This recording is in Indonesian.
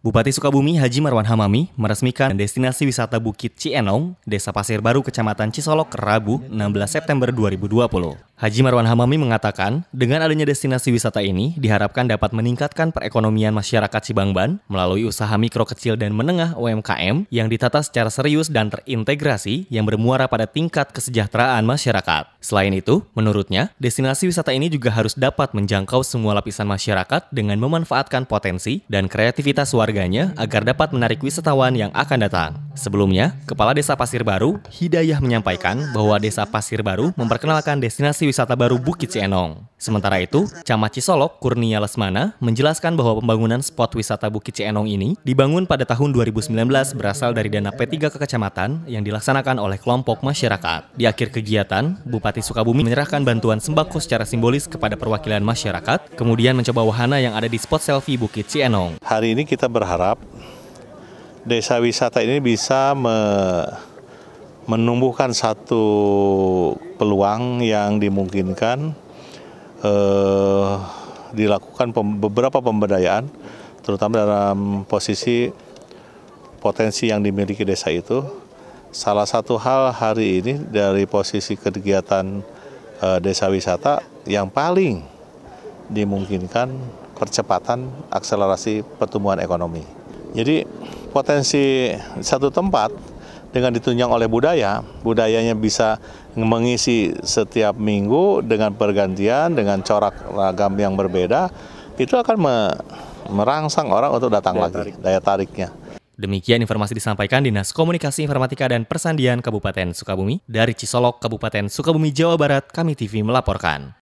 Bupati Sukabumi Haji Marwan Hamami meresmikan destinasi wisata Bukit Cienong, Desa Pasir Baru, Kecamatan Cisolok, Rabu, 16 September 2020. Haji Marwan Hamami mengatakan, dengan adanya destinasi wisata ini diharapkan dapat meningkatkan perekonomian masyarakat Sibangban melalui usaha mikro kecil dan menengah UMKM yang ditata secara serius dan terintegrasi yang bermuara pada tingkat kesejahteraan masyarakat. Selain itu, menurutnya, destinasi wisata ini juga harus dapat menjangkau semua lapisan masyarakat dengan memanfaatkan potensi dan kreativitas warganya agar dapat menarik wisatawan yang akan datang. Sebelumnya, Kepala Desa Pasir Baru, Hidayah menyampaikan bahwa Desa Pasir Baru memperkenalkan destinasi wisata baru Bukit Cienong. Sementara itu, Camat Cisolok Kurnia Lesmana menjelaskan bahwa pembangunan spot wisata Bukit Cienong ini dibangun pada tahun 2019 berasal dari dana P3 ke kecamatan yang dilaksanakan oleh kelompok masyarakat. Di akhir kegiatan, Bupati Sukabumi menyerahkan bantuan sembako secara simbolis kepada perwakilan masyarakat, kemudian mencoba wahana yang ada di spot selfie Bukit Cienong. Hari ini kita berharap desa wisata ini bisa me menumbuhkan satu peluang yang dimungkinkan eh, dilakukan pem beberapa pemberdayaan, terutama dalam posisi potensi yang dimiliki desa itu. Salah satu hal hari ini dari posisi kegiatan eh, desa wisata yang paling dimungkinkan percepatan akselerasi pertumbuhan ekonomi. Jadi potensi satu tempat dengan ditunjang oleh budaya, budayanya bisa mengisi setiap minggu dengan pergantian, dengan corak ragam yang berbeda, itu akan me merangsang orang untuk datang daya lagi, tarik. daya tariknya. Demikian informasi disampaikan Dinas Komunikasi Informatika dan Persandian Kabupaten Sukabumi dari Cisolok, Kabupaten Sukabumi, Jawa Barat, Kami TV melaporkan.